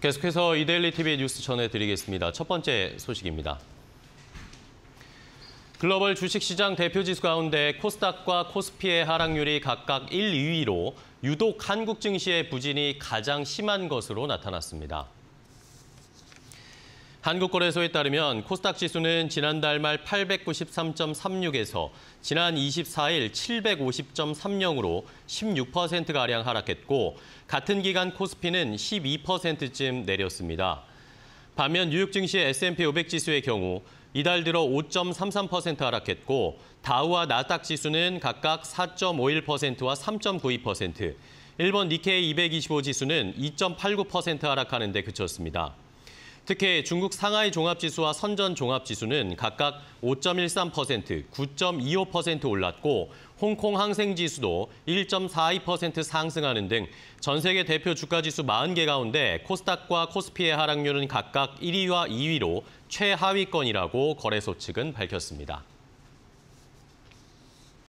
계속해서 이데일리 TV 뉴스 전해드리겠습니다. 첫 번째 소식입니다. 글로벌 주식시장 대표지수 가운데 코스닥과 코스피의 하락률이 각각 1, 2위로 유독 한국 증시의 부진이 가장 심한 것으로 나타났습니다. 한국거래소에 따르면 코스닥 지수는 지난달 말 893.36에서 지난 24일 750.30으로 16%가량 하락했고 같은 기간 코스피는 12%쯤 내렸습니다. 반면 뉴욕 증시 S&P 500 지수의 경우 이달 들어 5.33% 하락했고 다우와 나닥 지수는 각각 4.51%와 3.92%, 일본 니케이 225 지수는 2.89% 하락하는 데 그쳤습니다. 특히 중국 상하이 종합지수와 선전 종합지수는 각각 5.13%, 9.25% 올랐고 홍콩 항생지수도 1.42% 상승하는 등 전 세계 대표 주가지수 40개 가운데 코스닥과 코스피의 하락률은 각각 1위와 2위로 최하위권이라고 거래소 측은 밝혔습니다.